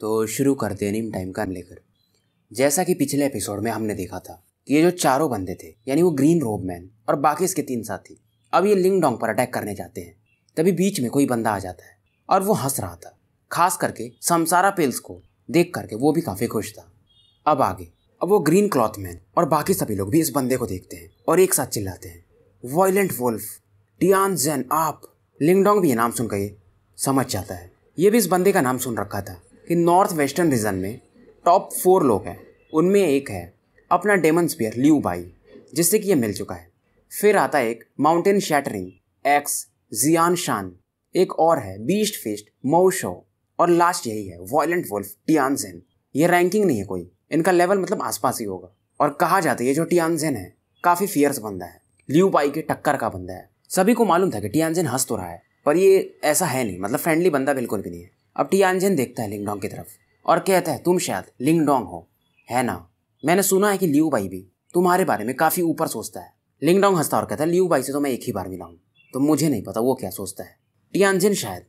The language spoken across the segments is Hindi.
तो शुरू करते हैं निम टाइम का लेकर जैसा कि पिछले एपिसोड में हमने देखा था कि ये जो चारों बंदे थे यानी वो ग्रीन रोब मैन और बाकी इसके तीन साथी अब ये लिंग डोंग पर अटैक करने जाते हैं तभी बीच में कोई बंदा आ जाता है और वो हंस रहा था खास करके समसारा पेल्स को देख करके वो भी काफ़ी खुश था अब आगे अब वो ग्रीन क्लॉथ मैन और बाकी सभी लोग भी इस बंदे को देखते हैं और एक साथ चिल्लाते हैं वॉयलेंट वोल्फ टियान जैन आप लिंगडोंग भी ये नाम सुन कर ये समझ जाता है ये भी इस बंदे का नाम सुन रखा था कि नॉर्थ वेस्टर्न रीजन में टॉप फोर लोग हैं उनमें एक है अपना डेमन स्पियर ल्यू बाई जिससे कि यह मिल चुका है फिर आता एक माउंटेन शैटरिंग एक्स जियान शान एक और है बीस्ट फिस्ट मोशो और लास्ट यही है वॉयलेंट वुल्फ टियानजेन ये रैंकिंग नहीं है कोई इनका लेवल मतलब आसपास ही होगा और कहा जाता है जो टियानजेन है काफ़ी फियर्स बंदा है ल्यू बाई के टक्कर का बंदा है सभी को मालूम था कि टियानजेन हंस तो रहा है पर ये ऐसा है नहीं मतलब फ्रेंडली बंदा बिल्कुल भी नहीं है अब टियानजिन देखता है लिंगडोंग की तरफ और कहता है तुम शायद लिंगडोंग हो है ना मैंने सुना है कि लियू भाई भी तुम्हारे बारे में काफ़ी ऊपर सोचता है लिंगडोंग हंसता और कहता है लियू भाई से तो मैं एक ही बार मिला हूँ तो मुझे नहीं पता वो क्या सोचता है टियानजिन शायद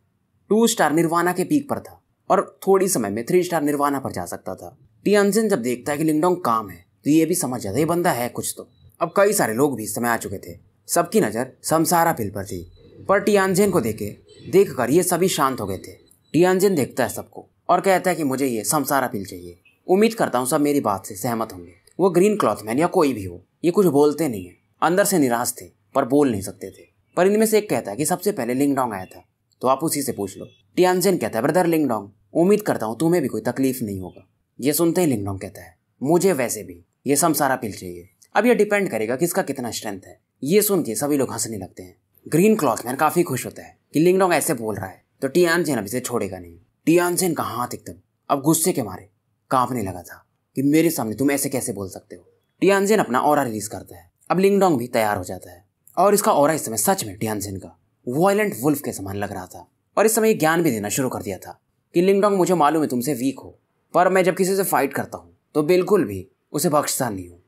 टू स्टार निर्वाणा के पीक पर था और थोड़ी समय में थ्री स्टार निर्वाणा पर जा सकता था टियानजिन जब देखता है कि लिंगडोंग काम है तो ये भी समझ जाता है ये बंदा है कुछ तो अब कई सारे लोग भी इस समय आ चुके थे सबकी नज़र समसारा पिल पर थी पर टियानजेन को देखे देख कर ये सभी शांत हो गए थे टियानजिन देखता है सबको और कहता है कि मुझे ये समसारा पिल चाहिए उम्मीद करता हूँ सब मेरी बात से सहमत होंगे वो ग्रीन क्लॉथ मैन या कोई भी हो ये कुछ बोलते नहीं है अंदर से निराश थे पर बोल नहीं सकते थे पर इनमें से एक कहता है कि सबसे पहले लिंगडोंग आया था तो आप उसी से पूछ लो टियानजिन कहता है ब्रदर लिंगडोंग उम्मीद करता हूँ तुम्हें भी कोई तकलीफ नहीं होगा ये सुनते ही लिंगडोंग कहता है मुझे वैसे भी ये समसारा पिल चाहिए अब ये डिपेंड करेगा कि इसका कितना स्ट्रेंथ है ये सुन के सभी लोग हंसने लगते हैं ग्रीन क्लॉथ मैन काफ़ी खुश होता है कि लिंगडोंग ऐसे बोल रहा है तो टियान सेन अब इसे छोड़ेगा नहीं टियान सेन का हाथ एकदम अब गुस्से के मारे कांपने लगा था कि मेरे सामने तुम ऐसे कैसे बोल सकते हो टियान सेन अपना और रिलीज करता है अब लिंगडोंग भी तैयार हो जाता है और इसका और इस समय सच में टियान सेन का वायलेंट वुल्फ के समान लग रहा था और इस समय ये ज्ञान भी देना शुरू कर दिया था कि लिंगडोंग मुझे मालूम है तुमसे वीक हो पर मैं जब किसी से फाइट करता हूँ तो बिल्कुल भी उसे बख्शता नहीं हूँ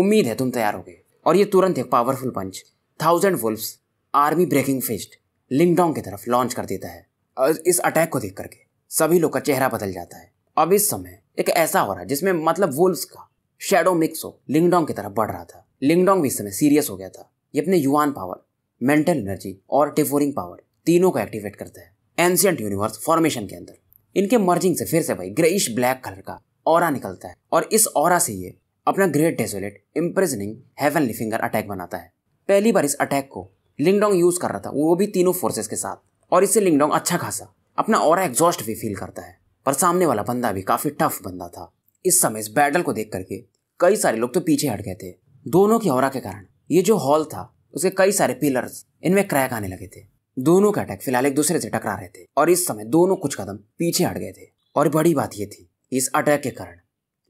उम्मीद है तुम तैयार हो गए और ये तुरंत एक powerful punch thousand wolfs army breaking fist Lingdong की तरफ लॉन्च कर देता है इस अटैक को देख करके सभी लोग का चेहरा बदल जाता है अब इस समय एक ऐसा हो रहा है जिसमें मतलब वुल्फ्स का शेडो मिक्स हो लिंगडोंग की तरफ बढ़ रहा था लिंगडोंग भी इस समय सीरियस हो गया था ये अपने युवान पावर मेंटल एनर्जी और टिफोरिंग पावर तीनों को एक्टिवेट करता है एंशियंट यूनिवर्स फॉर्मेशन के अंदर इनके मर्जिंग से फिर से भाई ग्रेइश ब्लैक कलर का और निकलता है और इस और से ये अपना great desolate imprisoning heavenly finger attack बनाता है पहली बार इस अटैक को लिंगडोंग यूज कर रहा था वो भी तीनों फोर्सेस के साथ और इससे लिंगडोंग अच्छा खासा अपना और एग्जॉस्ट भी फील करता है पर सामने वाला बंदा भी काफी टफ बंदा था इस समय इस बैटल को देख करके कई सारे लोग तो पीछे हट गए थे दोनों की और के कारण ये जो हॉल था उसके कई सारे पिलर्स इनमें क्रैक आने लगे थे दोनों के अटैक फिलहाल एक दूसरे से टकरा रहे थे और इस समय दोनों कुछ कदम पीछे हट गए थे और बड़ी बात यह थी इस अटैक के कारण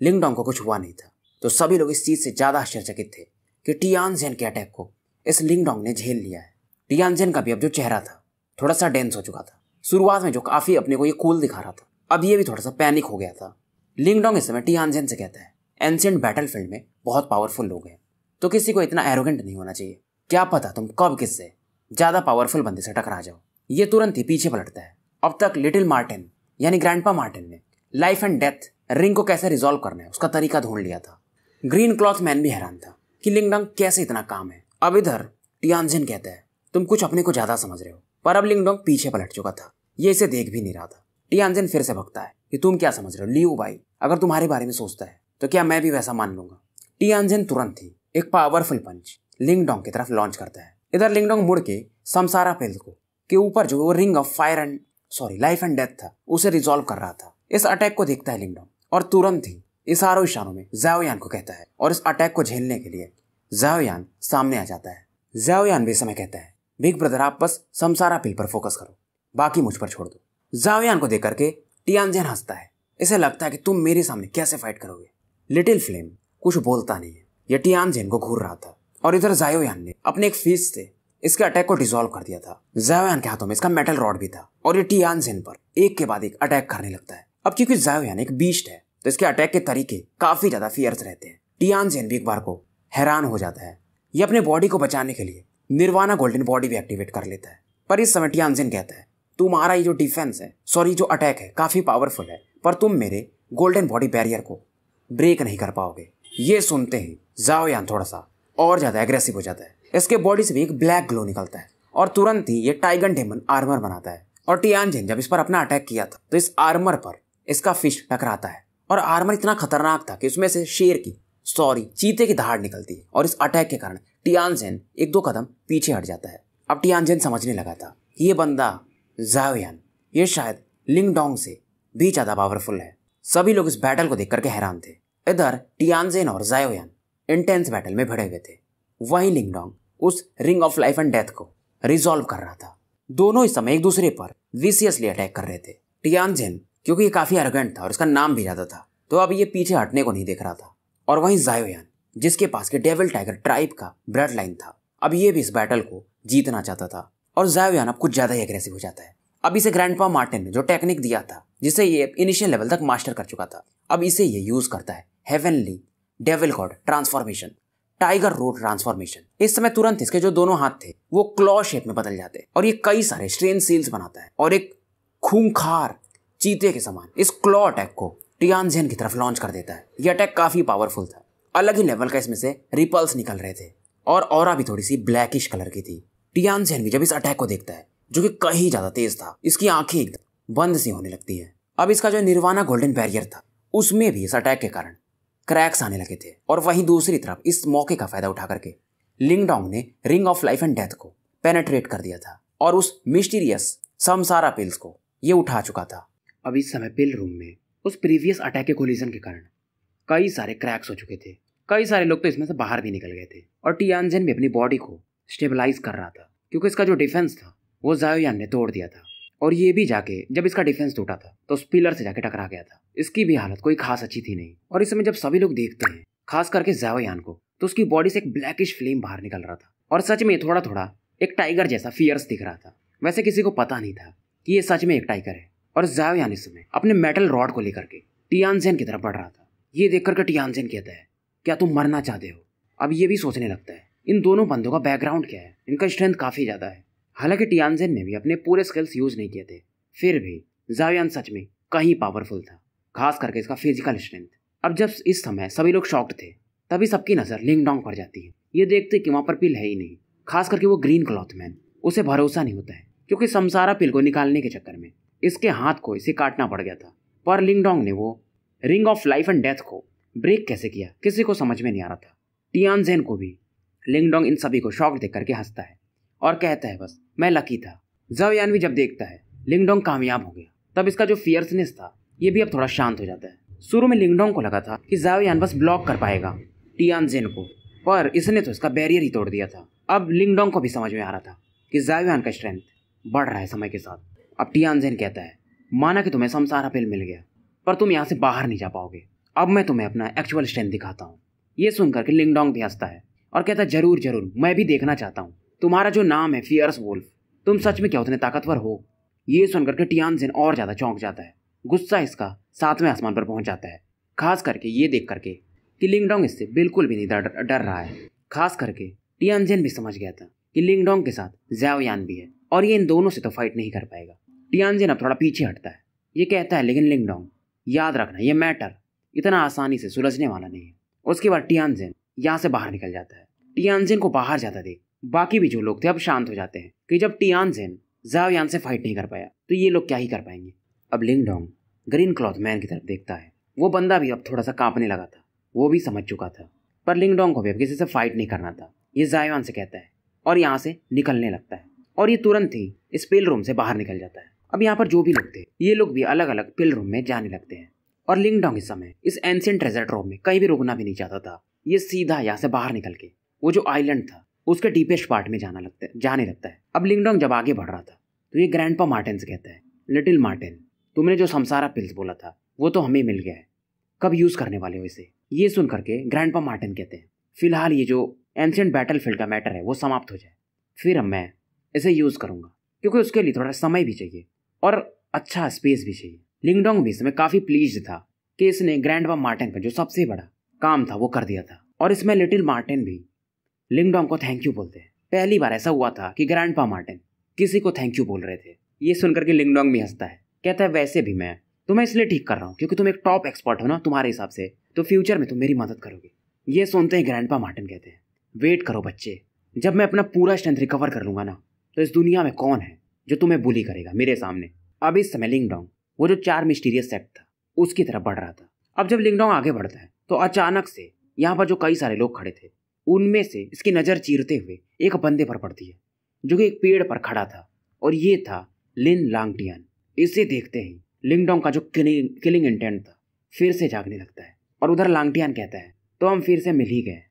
लिंगडोंग को कुछ हुआ नहीं था तो सभी लोग इस चीज से ज्यादा आश्चर्यचकित थे कि टियानजेन के अटैक को इस लिंगडोंग ने झेल लिया है टियानजेन का भी अब जो चेहरा था थोड़ा सा डेंस हो चुका था शुरुआत में जो काफ़ी अपने को ये कूल दिखा रहा था अब ये भी थोड़ा सा पैनिक हो गया था लिंगडोंग इस समय टियानजेन से कहता है एंशेंट बैटल फील्ड में बहुत पावरफुल लोग हैं तो किसी को इतना एरोगेंट नहीं होना चाहिए क्या पता तुम कब किससे ज़्यादा पावरफुल बंदे से टकरा जाओ ये तुरंत ही पीछे पलटता है अब तक लिटिल मार्टिन यानी ग्रैंडपा मार्टिन ने लाइफ एंड डेथ रिंग को कैसे रिजोल्व करना है उसका तरीका ढूंढ लिया था ग्रीन क्लॉथ मैन भी हैरान था कि लिंगडोंग कैसे इतना काम है अब इधर टियानजिन कहता है तुम कुछ अपने को ज्यादा समझ रहे हो पर अब लिंगडोंग पीछे पलट चुका था ये इसे देख भी नहीं रहा था टियानजिन फिर से भगता है कि तुम क्या समझ रहे हो लियो भाई अगर तुम्हारे बारे में सोचता है तो क्या मैं भी वैसा मान लूंगा टियानजिन तुरंत ही एक पावरफुल पंच लिंगडोंग की तरफ लॉन्च करता है इधर लिंगडोंग मुड़ के समसारा पेल को के ऊपर जो वो ring of fire and sorry life and death था उसे रिजोल्व कर रहा था इस अटैक को देखता है लिंगडोंग और तुरंत ही इशारों इशारों में जयान को कहता है और इस अटैक को झेलने के लिए जयोयान सामने आ जाता है जयान भी समय कहता है बिग ब्रदर आप बस समसारा पिल पर फोकस करो बाकी मुझ पर छोड़ दो जावियान को देख करके टियानजेन हंसता है इसे लगता है कि तुम मेरे सामने कैसे फाइट करोगे लिटिल फ्लेम कुछ बोलता नहीं है यह टियानजेन को घूर रहा था और इधर जायोयान ने अपने एक फीस से इसके अटैक को डिजोल्व कर दिया था जायोयान के हाथों में इसका मेटल रॉड भी था और ये टियानजेन पर एक के बाद एक अटैक करने लगता है अब क्योंकि जायोयान एक बीस्ट है तो इसके अटैक के तरीके काफी ज्यादा फियर्स रहते हैं टियानजेन भी एक बार को हैरान हो जाता है ये अपने बॉडी को बचाने के लिए निर्वाणा गोल्डन बॉडी भी एक्टिवेट कर लेता है पर इस समय टियानजिन कहता है तुम्हारा ये जो डिफेंस है सॉरी जो अटैक है काफ़ी पावरफुल है पर तुम मेरे गोल्डन बॉडी बैरियर को ब्रेक नहीं कर पाओगे ये सुनते ही जाओ यान थोड़ा सा और ज़्यादा एग्रेसिव हो जाता है इसके बॉडी से भी एक ब्लैक ग्लो निकलता है और तुरंत ही ये टाइगन डेमन आर्मर बनाता है और टियानजिन जब इस पर अपना अटैक किया था तो इस आर्मर पर इसका फिश टकराता है और आर्मर इतना खतरनाक था कि उसमें से शेर की सॉरी चीते की दहाड़ निकलती है और इस अटैक के कारण टियानजेन एक दो कदम पीछे हट जाता है अब टियानजेन समझने लगा था कि ये बंदा जायोन ये शायद लिंगडोंग से भी ज़्यादा पावरफुल है सभी लोग इस बैटल को देख करके हैरान थे इधर टियानजेन और जायोयान इंटेंस बैटल में भिड़े हुए थे वही लिंगडोंग उस ring of life and death को रिजोल्व कर रहा था दोनों इस समय एक दूसरे पर विसियसली अटैक कर रहे थे टियानजेन क्योंकि ये काफ़ी अरगेंट था और इसका नाम भी ज़्यादा था तो अब ये पीछे हटने को नहीं देख रहा था और वहीं जायोयान जिसके पास के डेविल टाइगर ट्राइब का ब्लड लाइन था अब ये भी इस बैटल को जीतना चाहता था और जावियान अब कुछ ज़्यादा ही एग्रेसिव हो जाता है अब इसे ग्रैंड पा मार्टिन ने जो टेक्निक दिया था जिसे ये इनिशियल लेवल तक मास्टर कर चुका था अब इसे ये यूज़ करता है heavenly devil god transformation tiger road transformation इस समय तुरंत इसके जो दोनों हाथ थे वो क्लॉ शेप में बदल जाते हैं और ये कई सारे स्ट्रेन सील्स बनाता है और एक खूंखार चीते के समान इस क्लॉ अटैक को टियानजेन की तरफ लॉन्च कर देता है ये अटैक काफी पावरफुल था अलग ही लेवल का इसमें से रिपल्स निकल रहे थे और और भी थोड़ी सी ब्लैकिश कलर की थी टियान जैन भी जब इस अटैक को देखता है जो कि कहीं ज्यादा तेज था इसकी आंखें एकदम बंद सी होने लगती है अब इसका जो निर्वाणा गोल्डन बैरियर था उसमें भी इस अटैक के कारण क्रैक्स आने लगे थे और वहीं दूसरी तरफ इस मौके का फायदा उठा करके लिंगडोंग ने ring of life and death को पेनेट्रेट कर दिया था और उस मिस्टीरियस समसारा पिल्स को ये उठा चुका था अब इस समय पिल रूम में उस प्रीवियस अटैक के कोलिजन के कारण कई सारे क्रैक्स हो चुके थे कई सारे लोग तो इसमें से बाहर भी निकल गए थे और टियानजेन भी अपनी बॉडी को स्टेबलाइज कर रहा था क्योंकि इसका जो डिफेंस था वो जायोयान ने तोड़ दिया था और ये भी जाके जब इसका डिफेंस टूटा था तो उस पिलर से जाके टकरा गया था इसकी भी हालत कोई खास अच्छी थी नहीं और इस समय जब सभी लोग देखते हैं खास करके जावयान को तो उसकी बॉडी से एक ब्लैकिश फ्लेम बाहर निकल रहा था और सच में थोड़ा थोड़ा एक टाइगर जैसा फियर्स दिख रहा था वैसे किसी को पता नहीं था कि ये सच में एक टाइगर है और जावयान इस समय अपने मेटल रॉड को लेकर के टियानजेन की तरफ बढ़ रहा था ये देखकर के टियानजेन कहता है क्या तुम मरना चाहते हो अब ये भी सोचने लगता है इन दोनों बंदों का बैकग्राउंड क्या है इनका स्ट्रेंथ काफ़ी ज़्यादा है हालांकि टियानजेन ने भी अपने पूरे स्किल्स यूज़ नहीं किए थे फिर भी जावियान सच में कहीं पावरफुल था खास करके इसका फिजिकल स्ट्रेंथ अब जब इस समय सभी लोग शॉक्ड थे तभी सबकी नज़र लिंगडोंग पर जाती है ये देखते कि वहाँ पर पिल है ही नहीं खास करके वो ग्रीन क्लॉथ मैन उसे भरोसा नहीं होता है क्योंकि समसारा पिल को निकालने के चक्कर में इसके हाथ को इसे काटना पड़ गया था पर लिंगडोंग ने वो ring of life and death को ब्रेक कैसे किया किसी को समझ में नहीं आ रहा था टियानजेन को भी लिंगडोंग इन सभी को शौक देख करके हंसता है और कहता है बस मैं लकी था जवयान भी जब देखता है लिंगडोंग कामयाब हो गया तब इसका जो फियर्सनेस था ये भी अब थोड़ा शांत हो जाता है शुरू में लिंगडोंग को लगा था कि जावयान बस ब्लॉक कर पाएगा जेन को पर इसने तो इसका बैरियर ही तोड़ दिया था अब लिंगडोंग को भी समझ में आ रहा था कि जावयान का स्ट्रेंथ बढ़ रहा है समय के साथ अब टियानजेन कहता है माना कि तुम्हें समसारा पिल मिल गया पर तुम यहाँ से बाहर नहीं जा पाओगे अब मैं तुम्हें अपना एक्चुअल स्ट्रेंथ दिखाता हूँ ये सुन करके लिंगडोंग भी हंसता है और कहता है जरूर जरूर मैं भी देखना चाहता हूँ तुम्हारा जो नाम है फियर्स वोल्फ तुम सच में क्या उतने ताकतवर हो ये सुन करके जिन और ज़्यादा चौंक जाता है गुस्सा इसका सातवें आसमान पर पहुँच जाता है खास करके ये देख करके कि लिंगडोंग इससे बिल्कुल भी नहीं डर रहा है खास करके जिन भी समझ गया था कि लिंगडोंग के साथ जैवयान भी है और ये इन दोनों से तो फाइट नहीं कर पाएगा जिन अब थोड़ा पीछे हटता है ये कहता है लेकिन लिंगडोंग याद रखना ये मैटर इतना आसानी से सुलझने वाला नहीं है उसके बाद टियानजेन यहाँ से बाहर निकल जाता है टियानजेन को बाहर जाता देख बाकी भी जो लोग थे अब शांत हो जाते हैं कि जब टियानजिन जावयान से फाइट नहीं कर पाया तो ये लोग क्या ही कर पाएंगे अब लिंगडोंग ग्रीन क्लॉथ मैन की तरफ देखता है वो बंदा भी अब थोड़ा सा कांपने लगा था वो भी समझ चुका था पर लिंगडोंग को भी अब किसी से फाइट नहीं करना था ये जायवान से कहता है और यहाँ से निकलने लगता है और ये तुरंत ही स्पेल रूम से बाहर निकल जाता है अब यहाँ पर जो भी लोग थे ये लोग भी अलग अलग पिल रूम में जाने लगते हैं और लिंगडोंग इस समय इस एंशियंट रेजर्ट रूम में कहीं भी रुकना भी नहीं चाहता था ये सीधा यहाँ से बाहर निकल के वो जो आइलैंड था उसके डीपेस्ट पार्ट में जाना लगता है जाने लगता है अब लिंगडोंग जब आगे बढ़ रहा था तो ये ग्रैंड पा मार्टिन कहता है लिटिल मार्टिन तुमने जो समसारा पिल्स बोला था वो तो हमें मिल गया है कब यूज़ करने वाले हो इसे ये सुन करके ग्रैंड पा मार्टिन कहते हैं फिलहाल ये जो एंशियंट बैटल फील्ड का मैटर है वो समाप्त हो जाए फिर मैं इसे यूज़ करूंगा क्योंकि उसके लिए थोड़ा समय भी चाहिए और अच्छा स्पेस भी चाहिए लिंगडोंग भी इसमें काफ़ी प्लीज था कि इसने ग्रैंड वा मार्टिन का जो सबसे बड़ा काम था वो कर दिया था और इसमें लिटिल मार्टिन भी लिंगडोंग को थैंक यू बोलते हैं पहली बार ऐसा हुआ था कि ग्रैंड पा मार्टिन किसी को थैंक यू बोल रहे थे ये सुनकर के लिंगडोंग भी हंसता है कहता है वैसे भी मैं तुम्हें इसलिए ठीक कर रहा हूँ क्योंकि तुम एक टॉप एक्सपर्ट हो ना तुम्हारे हिसाब से तो फ्यूचर में तुम मेरी मदद करोगे ये सुनते ही ग्रैंड पा मार्टिन कहते हैं वेट करो बच्चे जब मैं अपना पूरा स्ट्रेंथ रिकवर कर लूंगा ना तो इस दुनिया में कौन है जो तुम्हें बुली करेगा मेरे सामने अब इस समय लिंगडोंग वो जो चार मिस्टीरियस सेक्ट था उसकी तरफ बढ़ रहा था अब जब लिंगडोंग आगे बढ़ता है तो अचानक से यहाँ पर जो कई सारे लोग खड़े थे उनमें से इसकी नज़र चीरते हुए एक बंदे पर पड़ती है जो कि एक पेड़ पर खड़ा था और ये था लिन लांगटियन इसे देखते ही लिंगडोंग का जो किलिंग इंटेंट था फिर से जागने लगता है और उधर लांगटियान कहता है तो हम फिर से मिल ही गए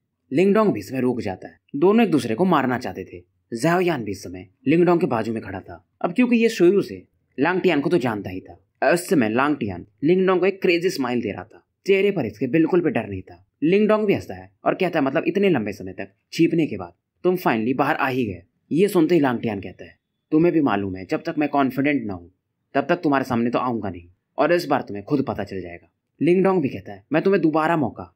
लिंगडोंग भी इसमें रुक जाता है दोनों एक दूसरे को मारना चाहते थे जाओयान भी इस समय लिंगडोंग के बाजू में खड़ा था अब क्योंकि ये शुरू से लांगटियान को तो जानता ही था उस समय लांगटियान लिंगडोंग को एक क्रेजी स्माइल दे रहा था चेहरे पर इसके बिल्कुल भी डर नहीं था लिंगडोंग भी हंसता है और कहता है मतलब इतने लंबे समय तक छीपने के बाद तुम फाइनली बाहर आ ही गए ये सुनते ही लांगटियान कहता है तुम्हें भी मालूम है जब तक मैं कॉन्फिडेंट ना हूँ तब तक तुम्हारे सामने तो आऊँगा नहीं और इस बार तुम्हें खुद पता चल जाएगा लिंगडोंग भी कहता है मैं तुम्हें दोबारा मौका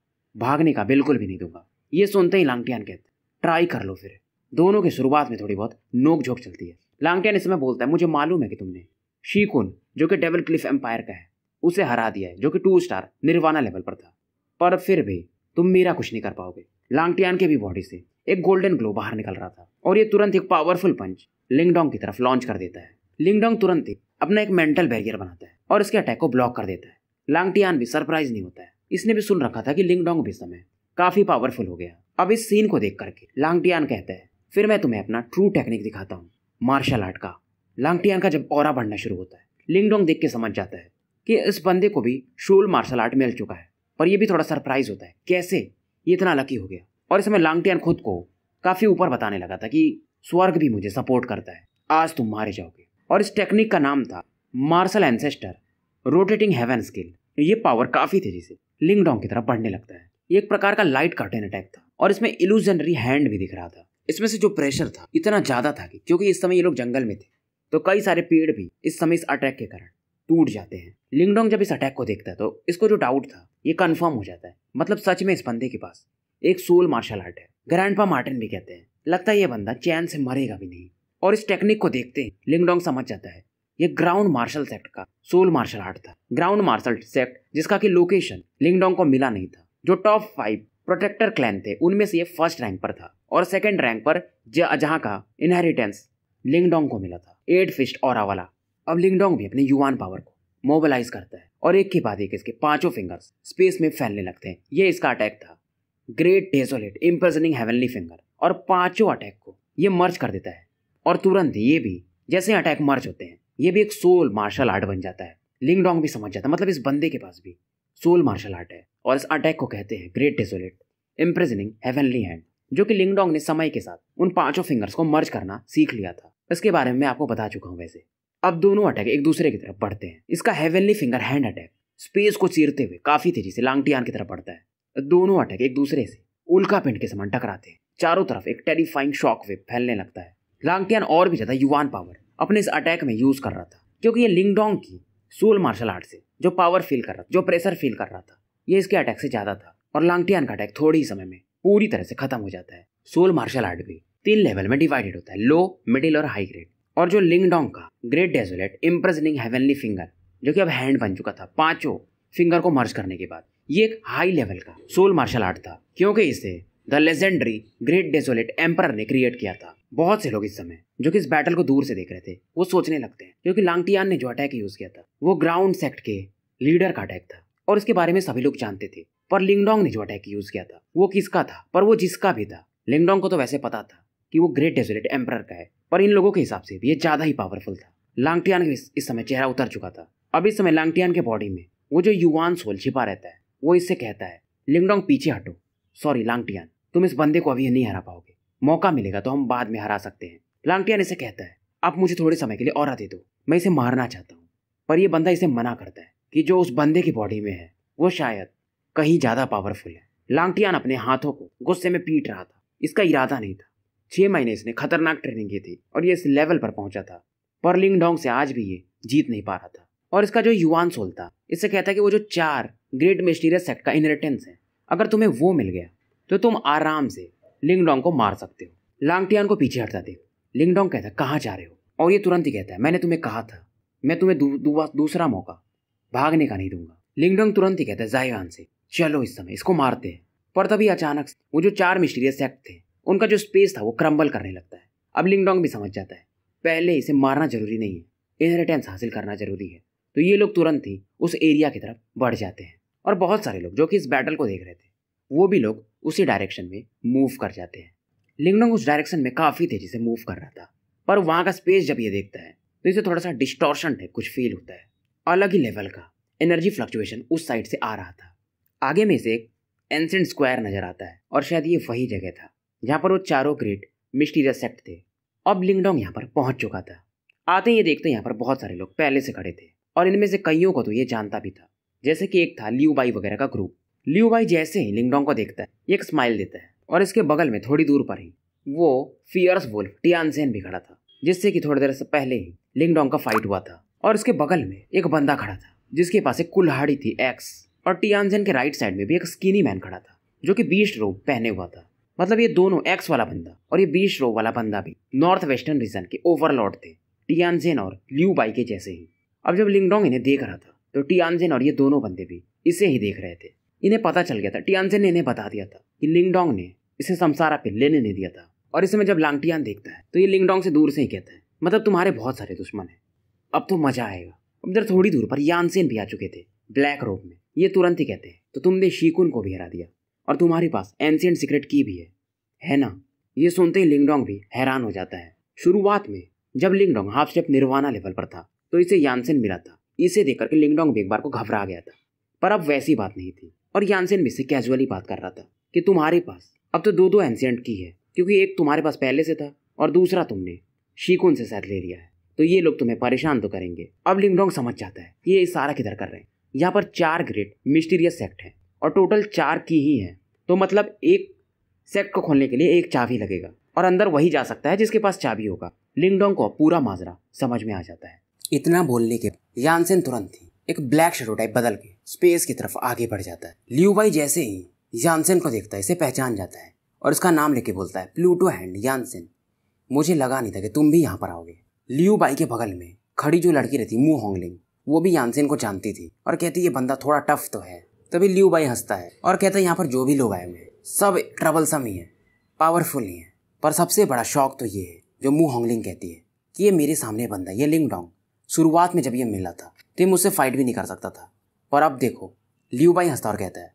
भागने का बिल्कुल भी नहीं दूंगा ये सुनते ही लांगटियान कहता ट्राई कर लो फिर दोनों की शुरुआत में थोड़ी बहुत नोकझोंक चलती है लांगटेन इसमें बोलता है मुझे मालूम है कि तुमने शीकुन जो कि डेवल क्लिफ एम्पायर का है उसे हरा दिया है जो कि टू स्टार निर्वाणा लेवल पर था पर फिर भी तुम मेरा कुछ नहीं कर पाओगे लांगटियान के भी बॉडी से एक गोल्डन ग्लो बाहर निकल रहा था और ये तुरंत एक पावरफुल पंच लिंगडोंग की तरफ लॉन्च कर देता है लिंगडोंग तुरंत ही अपना एक मेंटल बैरियर बनाता है और इसके अटैक को ब्लॉक कर देता है लांगटियान भी सरप्राइज नहीं होता है इसने भी सुन रखा था कि लिंगडोंग भी समय काफी पावरफुल हो गया अब इस सीन को देख करके लांगटियान कहता है फिर मैं तुम्हें अपना ट्रू टेक्निक दिखाता हूँ मार्शल आर्ट का लांगटियान का जब और बढ़ना शुरू होता है लिंगडोंग देख के समझ जाता है कि इस बंदे को भी शूल मार्शल आर्ट मिल चुका है पर यह भी थोड़ा सरप्राइज होता है कैसे ये इतना लकी हो गया और इसमें लांगटियान खुद को काफ़ी ऊपर बताने लगा था कि स्वर्ग भी मुझे सपोर्ट करता है आज तुम मारे जाओगे और इस टेक्निक का नाम था martial ancestor rotating heaven skill ये पावर काफ़ी तेजी से लिंगडोंग की तरफ बढ़ने लगता है एक प्रकार का लाइट कर्टेन अटैक था और इसमें इलूजनरी हैंड भी दिख रहा था इसमें से जो प्रेशर था इतना ज़्यादा था कि क्योंकि इस समय ये लोग जंगल में थे तो कई सारे पेड़ भी इस समय इस अटैक के कारण टूट जाते हैं लिंगडोंग जब इस अटैक को देखता है तो इसको जो डाउट था ये कन्फर्म हो जाता है मतलब सच में इस बंदे के पास एक सोल मार्शल आर्ट है ग्रैंड मार्टिन भी कहते हैं लगता है ये बंदा चैन से मरेगा भी नहीं और इस टेक्निक को देखते ही लिंगडोंग समझ जाता है ये ग्राउंड मार्शल सेक्ट का सोल मार्शल आर्ट था ग्राउंड मार्शल सेक्ट जिसका कि लोकेशन लिंगडोंग को मिला नहीं था जो टॉप फाइव प्रोटेक्टर क्लैन थे उनमें से ये फर्स्ट रैंक पर था और सेकेंड रैंक पर जहाँ का इनहेरिटेंस लिंगडोंग को मिला था एट फिस्ट और वाला अब लिंगडोंग भी अपने युवान पावर को मोबालाइज करता है और एक के बाद एक इसके पांचों फिंगर्स स्पेस में फैलने लगते हैं ये इसका अटैक था great desolate imprisoning heavenly finger और पांचों अटैक को ये मर्ज कर देता है और तुरंत ये भी जैसे अटैक मर्ज होते हैं ये भी एक सोल मार्शल आर्ट बन जाता है लिंगडोंग भी समझ जाता है मतलब इस बंदे के पास भी सोल मार्शल आर्ट है और इस अटैक को कहते हैं great desolate imprisoning heavenly hand जो कि लिंगडोंग ने समय के साथ उन पांचों फिंगर्स को मर्ज करना सीख लिया था इसके बारे में मैं आपको बता चुका हूँ वैसे अब दोनों अटैक एक दूसरे की तरफ बढ़ते हैं इसका heavenly finger hand attack space को चीरते हुए काफी तेजी से लांगटियान की तरफ बढ़ता है दोनों अटैक एक दूसरे से उल्का पिंड के समान टकराते हैं चारों तरफ एक टेरिफाइंग शॉक वेव फैलने लगता है लांगटियान और भी ज्यादा युवान पावर अपने इस अटैक में यूज कर रहा था क्योंकि ये लिंगडोंग की सोल मार्शल आर्ट से जो पावर फील कर रहा था जो प्रेशर फील कर रहा था ये इसके अटैक से ज्यादा था और लांगटियान का अटैक थोड़े ही समय में पूरी तरह से खत्म हो जाता है सोल मार्शल आर्ट भी तीन लेवल में डिवाइडेड होता है लो मिडिल और हाई ग्रेड और जो लिंगडोंग का great desolate imprisoning heavenly finger जो कि अब हैंड बन चुका था पांचों फिंगर को मर्ज करने के बाद ये एक हाई लेवल का सोल मार्शल आर्ट था क्योंकि इसे the legendary great desolate emperor ने क्रिएट किया था बहुत से लोग इस समय जो कि इस बैटल को दूर से देख रहे थे वो सोचने लगते हैं क्योंकि लांगटियान ने जो अटैक यूज किया था वो ग्राउंड सेक्ट के लीडर का अटैक था और इसके बारे में सभी लोग जानते थे पर लिंगडोंग ने जो अटैक यूज किया था वो किसका था पर वो जिसका भी था लिंगडोंग को तो वैसे पता था कि वो ग्रेट डेजोलेट एम्पर का है पर इन लोगों के हिसाब से भी ये ज्यादा ही पावरफुल था लांगटियान इस समय चेहरा उतर चुका था अब इस समय लांगटियान के बॉडी में वो जो युवान सोल छिपा रहता है वो इससे कहता है लिंगडोंग पीछे हटो सॉरी लांगटियान तुम इस बंदे को अभी नहीं हरा पाओगे मौका मिलेगा तो हम बाद में हरा सकते हैं लांगटियान इसे कहता है आप मुझे थोड़े समय के लिए और दे दो मैं इसे मारना चाहता हूँ पर यह बंदा इसे मना करता है कि जो उस बंदे की बॉडी में है वो शायद कहीं ज़्यादा पावरफुल है लांगटियान अपने हाथों को गुस्से में पीट रहा था इसका इरादा नहीं था छह महीने इसने खतरनाक ट्रेनिंग की थी और ये इस लेवल पर पहुंचा था पर लिंगडोंग से आज भी ये जीत नहीं पा रहा था और इसका जो युवान सोल था इससे कहता है कि वो जो चार ग्रेट मिस्टीरियस सेक्ट का इनहेरिटेंस है अगर तुम्हें वो मिल गया तो तुम आराम से लिंगडोंग को मार सकते हो लांगटियान को पीछे हटता दे लिंगडोंग कहता है कहाँ जा रहे हो और ये तुरंत ही कहता है मैंने तुम्हें कहा था मैं तुम्हें दू, दू, दूसरा मौका भागने का नहीं दूंगा लिंगडोंग तुरंत ही कहता है जायवान से चलो इस समय इसको मारते हैं पर तभी अचानक वो जो चार मिस्टीरियस एक्ट थे उनका जो स्पेस था वो क्रम्बल करने लगता है अब लिंगडोंग भी समझ जाता है पहले इसे मारना जरूरी नहीं है इनहेरिटेंस हासिल करना जरूरी है तो ये लोग तुरंत ही उस एरिया की तरफ बढ़ जाते हैं और बहुत सारे लोग जो कि इस बैटल को देख रहे थे वो भी लोग उसी डायरेक्शन में मूव कर जाते हैं लिंगडोंग उस डायरेक्शन में काफ़ी तेज़ी से मूव कर रहा था पर वहाँ का स्पेस जब ये देखता है तो इसे थोड़ा सा डिस्टॉर्शन है कुछ फील होता है अलग ही लेवल का एनर्जी फ्लक्चुएशन उस साइड से आ रहा था आगे में से एक एंसेंट स्क्वायर नज़र आता है और शायद ये वही जगह था जहाँ पर वो चारों ग्रेट मिस्टीरियस सेक्ट थे अब लिंगडोंग यहाँ पर पहुँच चुका था आते ही ये देखते यहाँ पर बहुत सारे लोग पहले से खड़े थे और इनमें से कईयों को तो ये जानता भी था जैसे कि एक था लियू बाई वगैरह का ग्रुप लियू बाई जैसे ही लिंगडोंग को देखता है एक स्माइल देता है और इसके बगल में थोड़ी दूर पर ही वो फियर्स वुल्फ टियानसेन भी खड़ा था जिससे कि थोड़ी देर से पहले ही लिंगडोंग का फाइट हुआ था और इसके बगल में एक बंदा खड़ा था जिसके पास एक कुल्हाड़ी थी एक्स और टियानजेन के राइट साइड में भी एक स्कीनी मैन खड़ा था जो कि बीस्ट रोब पहने हुआ था मतलब ये दोनों एक्स वाला बंदा और ये बीस्ट रोब वाला बंदा भी नॉर्थ वेस्टर्न रीजन के ओवरलॉर्ड थे टियानजेन और ल्यू बाई के जैसे ही अब जब लिंगडोंग इन्हें देख रहा था तो टियानजेन और ये दोनों बंदे भी इसे ही देख रहे थे इन्हें पता चल गया था टियानजेन ने इन्हें बता दिया था कि लिंगडोंग ने इसे समसारा पे लेने नहीं दिया था और इसमें जब लांगटियान देखता है तो ये लिंगडोंग से दूर से ही कहता है मतलब तुम्हारे बहुत सारे दुश्मन हैं अब तो मजा आएगा अब इधर थोड़ी दूर पर यानसेन भी आ चुके थे ब्लैक रोब में ये तुरंत ही कहते हैं तो तुमने शिकुन को भी हरा दिया और तुम्हारे पास एंशियंट सीक्रेट की भी है है ना ये सुनते ही लिंगडोंग भी हैरान हो जाता है शुरुआत में जब Lingdong half step nirvana level पर था तो इसे यानसेन मिला था इसे देखकर के लिंगडोंग भी एक बार को घबरा गया था पर अब वैसी बात नहीं थी और यानसेन भी इसे कैजुअली बात कर रहा था कि तुम्हारे पास अब तो दो दो एंशियंट की है क्योंकि एक तुम्हारे पास पहले से था और दूसरा तुमने शिकुन से शायद ले लिया है तो ये लोग तुम्हें परेशान तो करेंगे अब लिंगडोंग समझ जाता है ये इशारा किधर कर रहे हैं यहाँ पर चार ग्रेट मिस्टीरियस सेक्ट हैं और टोटल चार की ही हैं तो मतलब एक सेक्ट को खोलने के लिए एक चाबी लगेगा और अंदर वही जा सकता है जिसके पास चाबी होगा लिंगडोंग को पूरा माजरा समझ में आ जाता है इतना बोलने के यानसेन तुरंत ही एक ब्लैक शेडो टाइप बदल के स्पेस की तरफ आगे बढ़ जाता है भाई जैसे ही यानसेन को देखता है इसे पहचान जाता है और इसका नाम लेके बोलता है प्लूटो हैंड यानसेन मुझे लगा नहीं था कि तुम भी यहाँ पर आओगे बाई के बगल में खड़ी जो लड़की रहती मुंह होंगलिंग वो भी यानसिन को जानती थी और कहती ये बंदा थोड़ा टफ तो है तभी लियू बाई हंसता है और कहता है यहाँ पर जो भी लोग आए हुए हैं सब ट्रबलसम ही है पावरफुल ही है पर सबसे बड़ा शौक तो ये है जो मुँह होंगलिंग कहती है कि ये मेरे सामने बंदा ये लिंग डोंग शुरुआत में जब ये मिला था तो ये मुझसे फाइट भी नहीं कर सकता था पर अब देखो लियू बाई हंसता और कहता है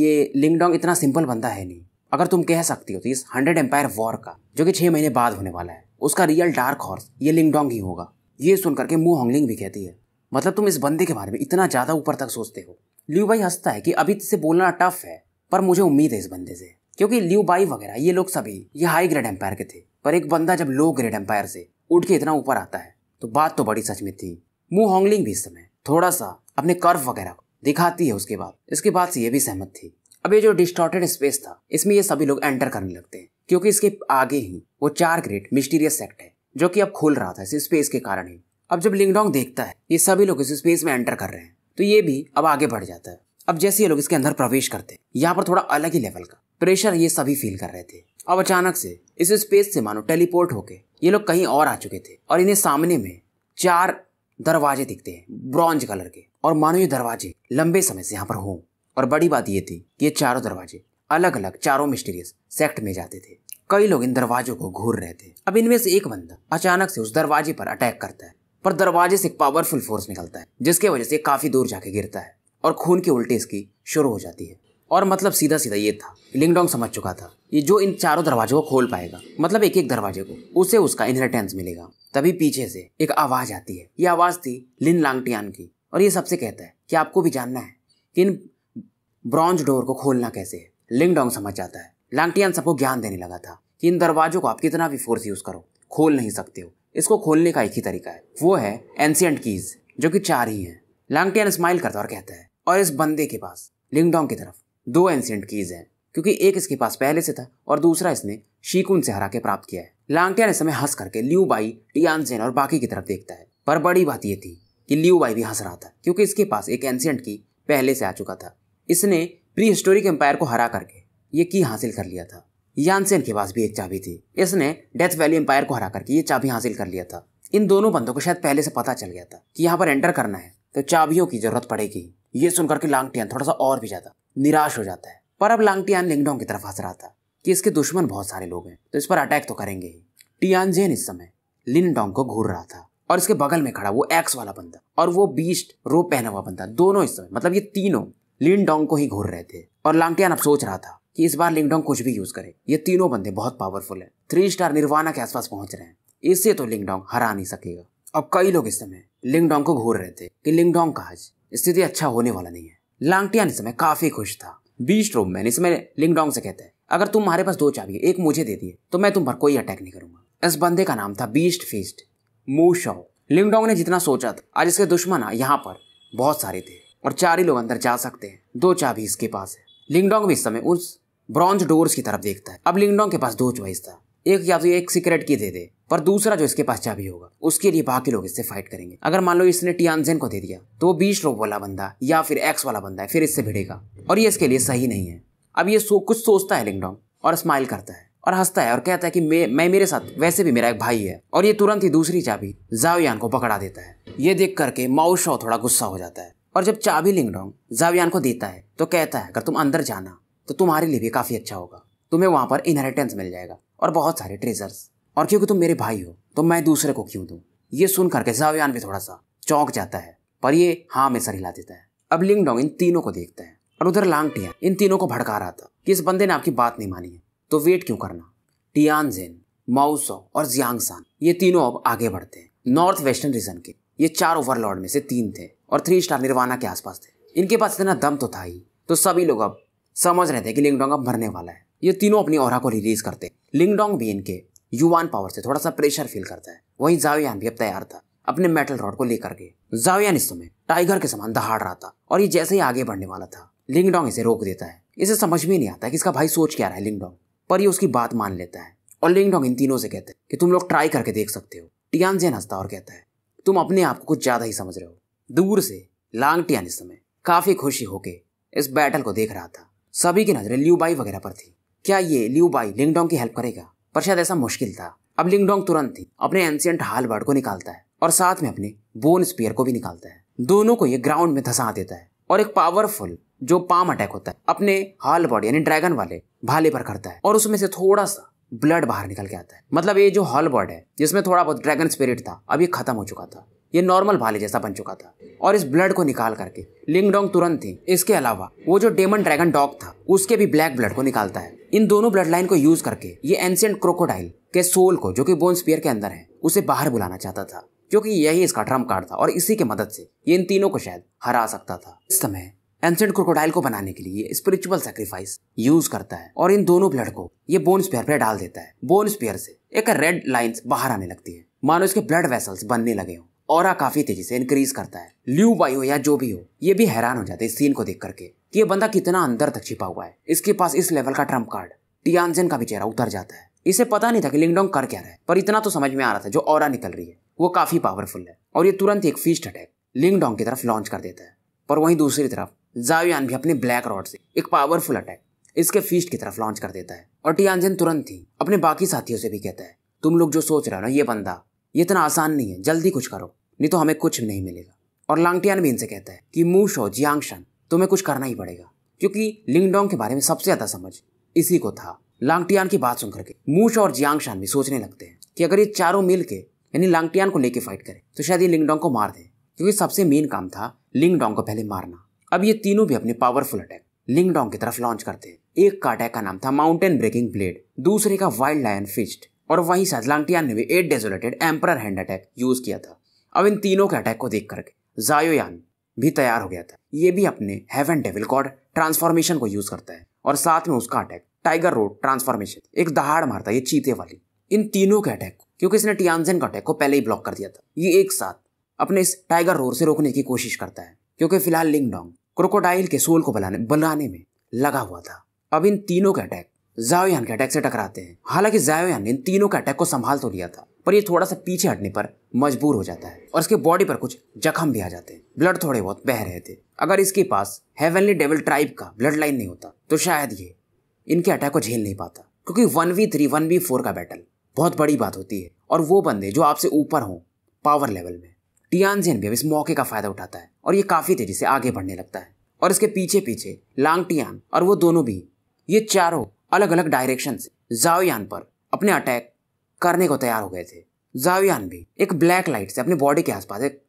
ये लिंग डोंग इतना सिंपल बंदा है नहीं अगर तुम कह सकती हो तो इस हंड्रेड एम्पायर वॉर का जो कि छः महीने बाद होने वाला है उसका रियल डार्क हॉर्स ये लिंग डोंग ही होगा ये सुन करके मुँह होंगलिंग भी कहती है मतलब तुम इस बंदे के बारे में इतना ज़्यादा ऊपर तक सोचते हो ल्यू भाई हंसता है कि अभी से बोलना टफ है पर मुझे उम्मीद है इस बंदे से क्योंकि ल्यू बाई वगैरह ये लोग सभी ये हाई ग्रेड एम्पायर के थे पर एक बंदा जब लो ग्रेड एम्पायर से उठ के इतना ऊपर आता है तो बात तो बड़ी सच में थी मुंह होंगलिंग भी इस समय थोड़ा सा अपने कर्व वगैरह दिखाती है उसके बाद इसके बाद से ये भी सहमत थी अब ये जो डिस्टॉर्टेड स्पेस था इसमें ये सभी लोग एंटर करने लगते हैं क्योंकि इसके आगे ही वो चार ग्रेड मिस्टीरियस सेक्ट है जो कि अब खुल रहा था इस स्पेस के कारण ही अब जब लिंगडोंग देखता है ये सभी लोग इस स्पेस में एंटर कर रहे हैं तो ये भी अब आगे बढ़ जाता है अब जैसे ये लोग इसके अंदर प्रवेश करते हैं यहाँ पर थोड़ा अलग ही लेवल का प्रेशर ये सभी फील कर रहे थे अब अचानक से इस स्पेस से मानो टेलीपोर्ट होके ये लोग कहीं और आ चुके थे और इन्हें सामने में चार दरवाजे दिखते हैं ब्रॉन्ज कलर के और मानो ये दरवाजे लंबे समय से यहाँ पर हों और बड़ी बात ये थी कि ये चारों दरवाजे अलग अलग चारों मिस्टीरियस सेक्ट में जाते थे कई लोग इन दरवाजों को घूर रहे थे अब इनमें से एक बंदा अचानक से उस दरवाजे पर अटैक करता है पर दरवाजे से पावरफुल फोर्स निकलता है जिसके वजह से काफी दूर जाके गिरता है और खून की उल्टी इसकी शुरू हो जाती है और मतलब सीधा सीधा ये था लिंगडोंग समझ चुका था ये जो इन चारों दरवाजों को खोल पाएगा मतलब एक एक दरवाजे को उसे उसका इनहेरिटेंस मिलेगा तभी पीछे से एक आवाज आती है ये आवाज थी लिन लांगटियान की और ये सबसे कहता है कि आपको भी जानना है कि इन ब्रॉन्ज डोर को खोलना कैसे है लिंगडोंग समझ जाता है लांगटियान सबको ज्ञान देने लगा था कि इन दरवाजों को आप कितना भी फोर्स यूज करो खोल नहीं सकते हो इसको खोलने का एक ही तरीका है वो है एंशियंट कीज जो कि चार ही है लांगटियन स्माइल करता और कहता है और इस बंदे के पास लिंगडोंग की तरफ दो एंशियंट कीज हैं क्योंकि एक इसके पास पहले से था और दूसरा इसने शिकुन से हरा के प्राप्त किया है लांगटिया इस समय हंस करके ल्यू बाई टियानसेन और बाकी की तरफ देखता है पर बड़ी बात यह थी कि लियू बाई भी हंस रहा था क्योंकि इसके पास एक एंशियंट की पहले से आ चुका था इसने प्री हिस्टोरिक एम्पायर को हरा करके ये की हासिल कर लिया था यानसेन के पास भी एक चाबी थी इसने डेथ वैली एम्पायर को हरा करके ये चाबी हासिल कर लिया था इन दोनों बंदों को शायद पहले से पता चल गया था कि यहाँ पर एंटर करना है तो चाबियों की जरूरत पड़ेगी ये सुनकर के लांगटियान थोड़ा सा और भी ज्यादा निराश हो जाता है पर अब लांगटियान लिंगडोंग की तरफ हंस रहा था कि इसके दुश्मन बहुत सारे लोग हैं तो इस पर अटैक तो करेंगे ही टियानजेन इस समय लिनडोंग को घूर रहा था और इसके बगल में खड़ा वो एक्स वाला बंदा और वो बीस्ट रो पहना हुआ बंदा दोनों इस समय मतलब ये तीनों लिनडोंग को ही घूर रहे थे और लांगटियान अब सोच रहा था कि इस बार लिंगडोंग कुछ भी यूज करे ये तीनों बंदे बहुत पावरफुल है थ्री स्टार निर्वाणा के आसपास पहुंच रहे हैं इससे तो लिंगडोंग हरा नहीं सकेगा अब कई लोग इस समय लिंगडोंग को घूर रहे थे कि लिंगडोंग का आज स्थिति अच्छा होने वाला नहीं है लांगटिया इस समय काफी खुश था बीस्ट रूम मैन इसमें लिंगडोंग से कहते हैं अगर तुम हमारे पास दो चाबी एक मुझे दे दिए तो मैं तुम पर कोई अटैक नहीं करूंगा इस बंदे का नाम था बीस्ट फीस्ट मूशो लिंगडोंग ने जितना सोचा था आज इसके दुश्मन यहाँ पर बहुत सारे थे और चार ही लोग अंदर जा सकते हैं दो चाबी इसके पास है लिंगडोंग भी इस समय उस ब्रॉन्ज डोर्स की तरफ देखता है अब लिंगडोंग के पास दो चॉइस था एक या तो एक सीक्रेट की दे दे पर दूसरा जो इसके पास चाबी होगा उसके लिए बाकी लोग इससे फाइट करेंगे अगर मान लो इसने टियानजेन को दे दिया तो वो बीस लोग वाला बंदा या फिर एक्स वाला बंदा है फिर इससे भिड़ेगा और ये इसके लिए सही नहीं है अब ये सो, कुछ सोचता है लिंगडोंग और स्माइल करता है और हंसता है और कहता है कि मैं मैं मेरे साथ वैसे भी मेरा एक भाई है और ये तुरंत ही दूसरी चाबी जावयान को पकड़ा देता है ये देख करके माओशो थोड़ा गुस्सा हो जाता है और जब चाबी लिंगडोंग जावयान को देता है तो कहता है अगर तुम अंदर जाना तो तुम्हारे लिए भी काफ़ी अच्छा होगा तुम्हें वहाँ पर इनहेरिटेंस मिल जाएगा और बहुत सारे ट्रेजर्स और क्योंकि तुम मेरे भाई हो तो मैं दूसरे को क्यों दूँ ये सुन करके जावयान भी थोड़ा सा चौंक जाता है पर ये हाँ में सर हिला देता है अब लिंग डोंग इन तीनों को देखता है और उधर लांग टियान इन तीनों को भड़का रहा था कि इस बंदे ने आपकी बात नहीं मानी है तो वेट क्यों करना टियान जेन माउसो और जियांगसान ये तीनों अब आगे बढ़ते हैं नॉर्थ वेस्टर्न रीजन के ये चार ओवरलॉर्ड में से तीन थे और थ्री स्टार निर्वाणा के आसपास थे इनके पास इतना दम तो था ही तो सभी लोग अब समझ रहे थे कि लिंगडोंग अब मरने वाला है ये तीनों अपनी और को रिलीज करते लिंगडोंग भी इनके युवान पावर से थोड़ा सा प्रेशर फील करता है वही जावियान भी अब तैयार था अपने मेटल रॉड को लेकर के जावियान इस समय टाइगर के समान दहाड़ रहा था और ये जैसे ही आगे बढ़ने वाला था लिंगडोंग इसे रोक देता है इसे समझ में नहीं आता कि इसका भाई सोच क्या रहा है लिंगडोंग पर ये उसकी बात मान लेता है और लिंगडोंग इन तीनों से कहते हैं कि तुम लोग ट्राई करके देख सकते हो टियान जेन हंसता और कहता है तुम अपने आप को कुछ ज्यादा ही समझ रहे हो दूर से लांग टियान इस समय काफी खुशी होके इस बैटल को देख रहा था सभी की नज़रें बाई वगैरह पर थी क्या ये बाई लिंगडोंग की हेल्प करेगा पर शायद ऐसा मुश्किल था अब लिंगडोंग तुरंत ही अपने एंसियंट हाल बर्ड को निकालता है और साथ में अपने बोन स्पियर को भी निकालता है दोनों को ये ग्राउंड में धसा देता है और एक पावरफुल जो पाम अटैक होता है अपने हाल बर्ड यानी ड्रैगन वाले भाले पर करता है और उसमें से थोड़ा सा ब्लड बाहर निकल के आता है मतलब ये जो हॉल बर्ड है जिसमें थोड़ा बहुत ड्रैगन स्पिरिट था अब ये खत्म हो चुका था ये नॉर्मल भाले जैसा बन चुका था और इस ब्लड को निकाल करके लिंगडोंग तुरंत ही इसके अलावा वो जो डेमन ड्रैगन डॉग था उसके भी ब्लैक ब्लड को निकालता है इन दोनों ब्लड लाइन को यूज करके ये एंशियंट क्रोकोडाइल के सोल को जो कि बोन स्पियर के अंदर है उसे बाहर बुलाना चाहता था क्योंकि यही इसका ट्रम्प कार्ड था और इसी के मदद से ये इन तीनों को शायद हरा सकता था इस समय एंसेंट क्रोकोडाइल को बनाने के लिए स्पिरिचुअल सेक्रीफाइस यूज करता है और इन दोनों ब्लड को ये बोन स्पेयर पर डाल देता है बोन स्पेयर से एक रेड लाइन बाहर आने लगती है मानो इसके ब्लड वेसल्स बनने लगे हों और काफी तेजी से इंक्रीज करता है ल्यू वायु या जो भी हो ये भी हैरान हो जाते हैं इस सीन को देख करके कि ये बंदा कितना अंदर तक छिपा हुआ है इसके पास इस लेवल का ट्रम्प कार्ड टियानजेन का भी चेहरा उतर जाता है इसे पता नहीं था कि लिंगडोंग कर क्या रहा है पर इतना तो समझ में आ रहा था जो और निकल रही है वो काफी पावरफुल है और ये तुरंत एक फीस्ट अटैक लिंगडोंग की तरफ लॉन्च कर देता है पर वहीं दूसरी तरफ जावियान भी अपने ब्लैक रॉड से एक पावरफुल अटैक इसके फीस्ट की तरफ लॉन्च कर देता है और टियानजेन तुरंत ही अपने बाकी साथियों से भी कहता है तुम लोग जो सोच रहे हो ना ये बंदा ये इतना आसान नहीं है जल्दी कुछ करो नहीं तो हमें कुछ नहीं मिलेगा और लांगटियान भी इनसे कहता है कि मूशो जियांगशन तुम्हें कुछ करना ही पड़ेगा क्योंकि लिंगडोंग के बारे में सबसे ज़्यादा समझ इसी को था लांगटियान की बात सुनकर के मूश और जियांगशान भी सोचने लगते हैं कि अगर ये चारों मिल के यानी लांगटियान को लेके फाइट करें तो शायद ये लिंगडोंग को मार दे क्योंकि सबसे मेन काम था लिंगडोंग को पहले मारना अब ये तीनों भी अपने पावरफुल अटैक लिंगडोंग की तरफ लॉन्च करते हैं एक का अटैक का नाम था माउंटेन ब्रेकिंग ब्लेड दूसरे का वाइल्ड लायन फिस्ट और वहीं साथ लांगटियान ने भी eight desolated emperor hand attack use किया था अब इन तीनों के अटैक को देख करके जायोयान भी तैयार हो गया था ये भी अपने हेवन डेविल कॉड ट्रांसफॉर्मेशन को यूज करता है और साथ में उसका अटैक टाइगर रोड ट्रांसफॉर्मेशन एक दहाड़ मारता है ये चीते वाली इन तीनों के अटैक को क्योंकि इसने टियानजेन का अटैक को पहले ही ब्लॉक कर दिया था ये एक साथ अपने इस टाइगर रोड से रोकने की कोशिश करता है क्योंकि फिलहाल लिंगडोंग क्रोकोडाइल के सोल को बनाने बनाने में लगा हुआ था अब इन तीनों के अटैक जायोयान के अटैक से टकराते हैं हालांकि जायोयान ने इन तीनों के अटैक को संभाल तो लिया था पर ये थोड़ा सा पीछे हटने पर मजबूर हो जाता है और इसके बॉडी पर कुछ जख्म भी आ जाते हैं ब्लड थोड़े बहुत बह रहे थे अगर इसके पास हेवनली डेवल ट्राइब का ब्लड लाइन नहीं होता तो शायद ये इनके अटैक को झेल नहीं पाता क्योंकि one v three one v four का बैटल बहुत बड़ी बात होती है और वो बंदे जो आपसे ऊपर हों पावर लेवल में टियानजेन भी अब इस मौके का फायदा उठाता है और ये काफी तेजी से आगे बढ़ने लगता है और इसके पीछे पीछे लांग टियान और वो दोनों भी ये चारों अलग अलग डायरेक्शन से जाओयान पर अपने अटैक करने को तैयार हो गए थे जावियान भी एक ब्लैक लाइट से अपने बॉडी के आसपास एक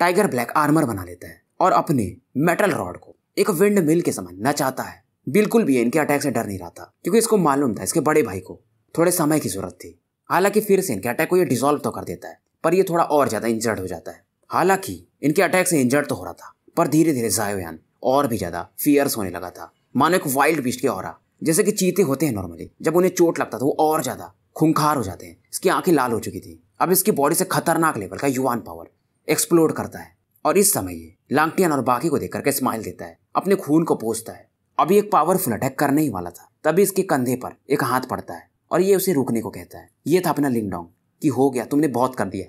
टाइगर ब्लैक आर्मर बना लेता है और अपने मेटल रॉड को एक विंड मिल के समान नचाता है बिल्कुल भी इनके अटैक से डर नहीं रहा था क्योंकि इसको मालूम था इसके बड़े भाई को थोड़े समय की जरूरत थी हालांकि फिर से इनके अटैक को ये डिजोल्व तो कर देता है पर ये थोड़ा और ज्यादा इंजर्ड हो जाता है हालांकि इनके अटैक से इंजर्ड तो हो रहा था पर धीरे धीरे जायोयान और भी ज्यादा फियर्स होने लगा था मानो एक वाइल्ड बीस्ट के और जैसे कि चीते होते हैं नॉर्मली जब उन्हें चोट लगता था वो और ज्यादा खुंखार हो जाते हैं इसकी आंखें लाल हो चुकी थी अब इसकी बॉडी से खतरनाक लेवल का युवान पावर एक्सप्लोड करता है और इस समय ये लांगटियन और बाकी को देख करके स्माइल देता है अपने खून को पोसता है अभी एक पावरफुल अटैक करने ही वाला था तभी इसके कंधे पर एक हाथ पड़ता है और ये उसे रुकने को कहता है ये था अपना लिंगडोंग कि हो गया तुमने बहुत कर दिया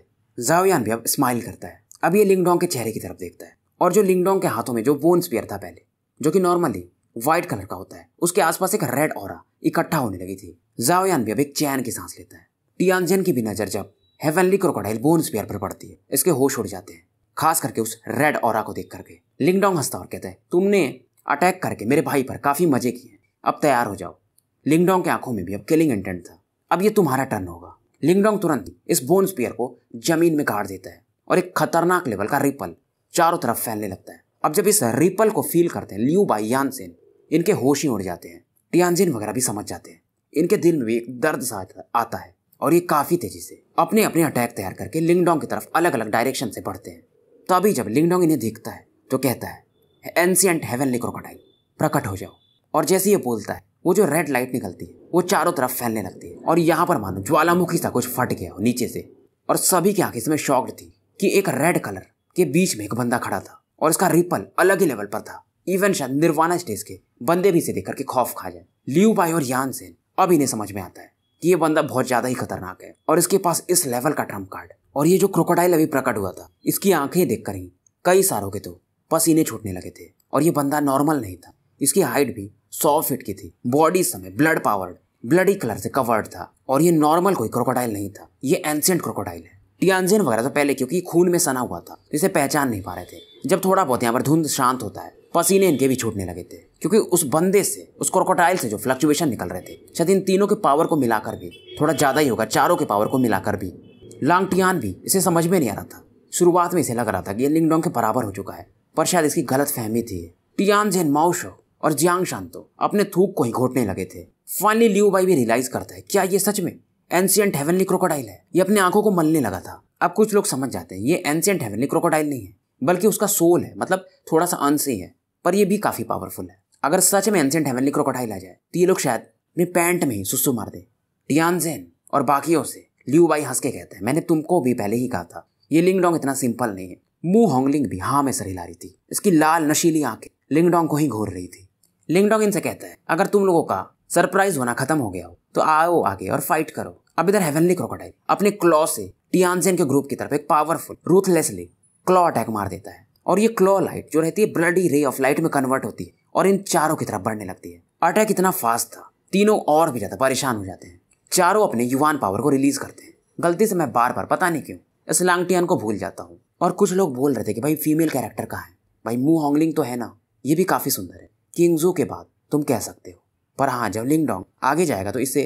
जावयान भी अब स्माइल करता है अब ये लिंगडोंग के चेहरे की तरफ देखता है और जो लिंगडोंग के हाथों में जो बोन स्पियर था पहले जो कि नॉर्मली व्हाइट कलर का होता है उसके आसपास एक रेड और इकट्ठा होने लगी थी जावयान भी अब एक चैन की सांस लेता है टियानजेन की भी नज़र जब हेवनली क्रोकोडाइल बोन स्पेयर पर पड़ती है इसके होश उड़ जाते हैं खास करके उस रेड और को देख करके लिंगडोंग हंसता और कहता है तुमने अटैक करके मेरे भाई पर काफ़ी मजे किए अब तैयार हो जाओ लिंगडोंग के आंखों में भी अब किलिंग इंटेंट था अब ये तुम्हारा टर्न होगा लिंगडोंग तुरंत इस बोन स्पेयर को जमीन में गाड़ देता है और एक खतरनाक लेवल का रिपल चारों तरफ फैलने लगता है अब जब इस रिपल को फील करते हैं लियू बाई यानसेन इनके होश ही उड़ जाते हैं टियानजिन वगैरह भी समझ जाते हैं इनके दिल में भी एक दर्द सा आता है और ये काफ़ी तेज़ी से अपने अपने अटैक तैयार करके लिंगडोंग की तरफ अलग अलग डायरेक्शन से बढ़ते हैं तभी तो जब लिंगडोंग इन्हें देखता है तो कहता है एंसियंट हेवनली क्रोकोडाइल प्रकट हो जाओ और जैसे ये बोलता है वो जो रेड लाइट निकलती है वो चारों तरफ फैलने लगती है और यहाँ पर मानो ज्वालामुखी सा कुछ फट गया हो नीचे से और सभी की आंखें इसमें शॉक्ड थी कि एक रेड कलर के बीच में एक बंदा खड़ा था और इसका रिपल अलग ही लेवल पर था इवन शायद निर्वाणा स्टेज के बंदे भी इसे देख करके खौफ खा जाए लियू बाई और यान सेन अब इन्हें समझ में आता है कि ये बंदा बहुत ज़्यादा ही खतरनाक है और इसके पास इस लेवल का ट्रम्प कार्ड और ये जो क्रोकोडाइल अभी प्रकट हुआ था इसकी आंखें देख कर ही कई सारों के तो पसीने छूटने लगे थे और ये बंदा नॉर्मल नहीं था इसकी हाइट भी सौ फीट की थी बॉडी समय ब्लड पावर्ड ब्लडी कलर से कवर्ड था और ये नॉर्मल कोई क्रोकोडाइल नहीं था ये एंसेंट क्रोकोडाइल है टियानजिन वगैरह तो पहले क्योंकि खून में सना हुआ था इसे पहचान नहीं पा रहे थे जब थोड़ा बहुत यहाँ पर धुंध शांत होता है पसीने इनके भी छूटने लगे थे क्योंकि उस बंदे से उस क्रोकोटाइल से जो फ्लक्चुएशन निकल रहे थे शायद इन तीनों के पावर को मिलाकर भी थोड़ा ज़्यादा ही होगा चारों के पावर को मिलाकर भी लांगटियान भी इसे समझ में नहीं आ रहा था शुरुआत में इसे लग रहा था कि ये लिंगडोंग के बराबर हो चुका है पर शायद इसकी गलत फहमी थी टियान जेन माउशो और जियांग शांतो अपने थूक को ही घोटने लगे थे फाइनली लियू बाई भी रियलाइज करता है क्या ये सच में एंशियंट हेवनली क्रोकोडाइल है ये अपने आंखों को मलने लगा था अब कुछ लोग समझ जाते हैं ये एंशियंट हेवनली क्रोकोडाइल नहीं है बल्कि उसका सोल है मतलब थोड़ा सा अंश ही है पर यह भी काफी पावरफुल है अगर सच में एंशियंट हेवनली कटाई आ जाए तो ये लोग शायद अपने पैंट में ही सुसु मार दे टियान और बाकियों से लियू बाई हंस के कहते हैं मैंने तुमको भी पहले ही कहा था ये लिंगडोंग इतना सिंपल नहीं है मुंह होंगलिंग भी हाँ में सर हिला रही थी इसकी लाल नशीली आंखें लिंगडोंग को ही घोर रही थी लिंगडोंग इनसे कहता है अगर तुम लोगों का सरप्राइज होना खत्म हो गया हो तो आओ आगे और फाइट करो अब इधर हेवनली क्रोकोटाइल अपने क्लॉ से टियानजेन के ग्रुप की तरफ एक पावरफुल रूथलेसली क्लॉ अटैक मार देता है और ये क्लॉ लाइट जो रहती है ब्लडी रे ऑफ लाइट में कन्वर्ट होती है और इन चारों की तरफ बढ़ने लगती है अटैक इतना फास्ट था तीनों और भी ज़्यादा परेशान हो जाते हैं चारों अपने युवान पावर को रिलीज करते हैं गलती से मैं बार बार पता नहीं क्यों इस लांगटियान को भूल जाता हूँ और कुछ लोग बोल रहे थे कि भाई फीमेल कैरेक्टर कहाँ है भाई मुंह होंगलिंग तो है ना ये भी काफ़ी सुंदर है किंगजू के बाद तुम कह सकते हो पर हाँ जब लिंग डोंग आगे जाएगा तो इसे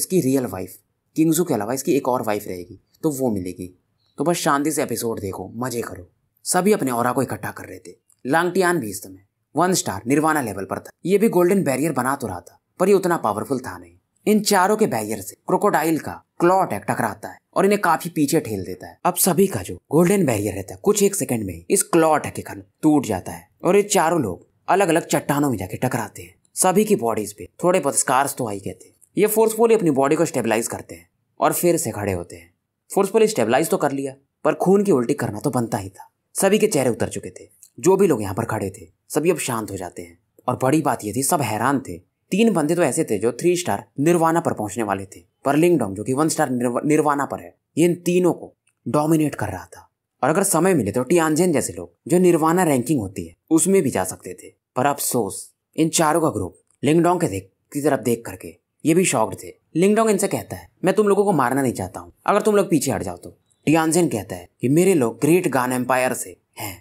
इसकी रियल वाइफ किंगजू के अलावा इसकी एक और वाइफ रहेगी तो वो मिलेगी तो बस शांति से एपिसोड देखो मजे करो सभी अपने और को इकट्ठा कर रहे थे लांगटियान भी इस समय वन स्टार निर्वाणा लेवल पर था ये भी गोल्डन बैरियर बना तो रहा था पर ये उतना पावरफुल था नहीं इन चारों के बैरियर से क्रोकोडाइल का क्लॉ अटैक टकराता है और इन्हें काफी पीछे ठेल देता है अब सभी का जो गोल्डन बैरियर रहता है कुछ एक सेकंड में इस क्लॉ अटैक के कारण टूट जाता है और ये चारों लोग अलग अलग चट्टानों में जाके टकराते हैं सभी की बॉडीज पे थोड़े बहुत स्कार्स तो आई गए थे ये फोर्सफुली अपनी बॉडी को स्टेबलाइज करते हैं और फिर से खड़े होते हैं फोर्सफुली स्टेबलाइज तो कर लिया पर खून की उल्टी करना तो बनता ही था सभी के चेहरे उतर चुके थे जो भी लोग यहाँ पर खड़े थे सभी अब शांत हो जाते हैं और बड़ी बात यह थी सब हैरान थे तीन बंदे तो ऐसे थे जो थ्री स्टार निर्वाणा पर पहुंचने वाले थे पर लिंगडोंग जो कि वन स्टार निर्वाणा पर है ये इन तीनों को डोमिनेट कर रहा था और अगर समय मिले तो टियांजेन जैसे लोग जो निर्वाणा रैंकिंग होती है उसमें भी जा सकते थे पर अफसोस इन चारों का ग्रुप लिंगडोंग के देख की तरफ देख करके ये भी शॉक्ड थे लिंगडोंग इनसे कहता है मैं तुम लोगों को मारना नहीं चाहता हूँ अगर तुम लोग पीछे हट जाओ तो टियांजेन कहता है कि मेरे लोग ग्रेट गान एम्पायर से हैं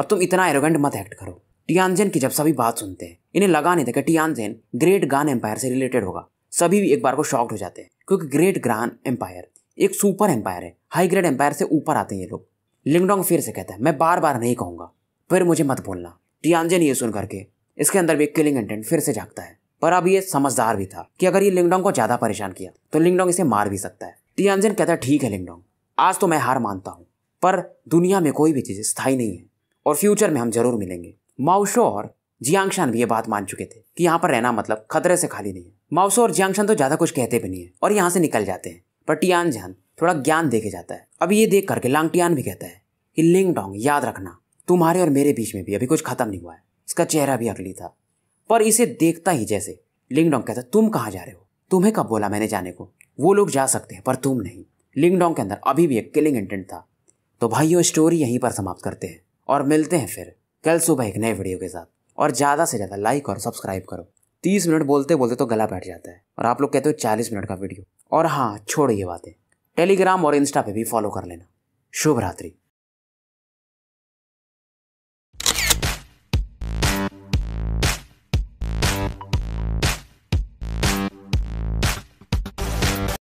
और तुम इतना एरोगेंट मत एक्ट करो टियानजेन की जब सभी बात सुनते हैं इन्हें लगा नहीं था कि टियानजेन ग्रेट ग्रान एम्पायर से रिलेटेड होगा सभी भी एक बार को शॉक्ड हो जाते हैं क्योंकि ग्रेट ग्रान एम्पायर एक सुपर एम्पायर है हाई ग्रेड एम्पायर से ऊपर आते हैं ये लोग लिंगडोंग फिर से कहता है मैं बार बार नहीं कहूँगा फिर मुझे मत बोलना टियानजेन ये सुन करके इसके अंदर भी एक किलिंग इंटेंट फिर से जागता है पर अब ये समझदार भी था कि अगर ये लिंगडोंग को ज्यादा परेशान किया तो लिंगडोंग इसे मार भी सकता है टियानजेन कहता है ठीक है लिंगडोंग आज तो मैं हार मानता हूँ पर दुनिया में कोई भी चीज़ स्थायी नहीं है और फ्यूचर में हम जरूर मिलेंगे माउशो और जियांगशान भी ये बात मान चुके थे कि यहाँ पर रहना मतलब खतरे से खाली नहीं है माउसो और जियांगशान तो ज़्यादा कुछ कहते भी नहीं है और यहाँ से निकल जाते हैं पर टियान जान थोड़ा ज्ञान देके जाता है अब ये देख करके लांगटियान भी कहता है कि लिंग डोंग याद रखना तुम्हारे और मेरे बीच में भी अभी कुछ खत्म नहीं हुआ है इसका चेहरा भी अगली था पर इसे देखता ही जैसे लिंगडोंग कहता तुम कहाँ जा रहे हो तुम्हें कब बोला मैंने जाने को वो लोग जा सकते हैं पर तुम नहीं लिंगडोंग के अंदर अभी भी एक किलिंग इंटेंट था तो भाई ये स्टोरी यहीं पर समाप्त करते हैं और मिलते हैं फिर कल सुबह एक नए वीडियो के साथ और ज़्यादा से ज़्यादा लाइक और सब्सक्राइब करो तीस मिनट बोलते बोलते तो गला बैठ जाता है और आप लोग कहते हो चालीस मिनट का वीडियो और हाँ छोड़ ये बातें टेलीग्राम और इंस्टा पे भी फॉलो कर लेना शुभ रात्रि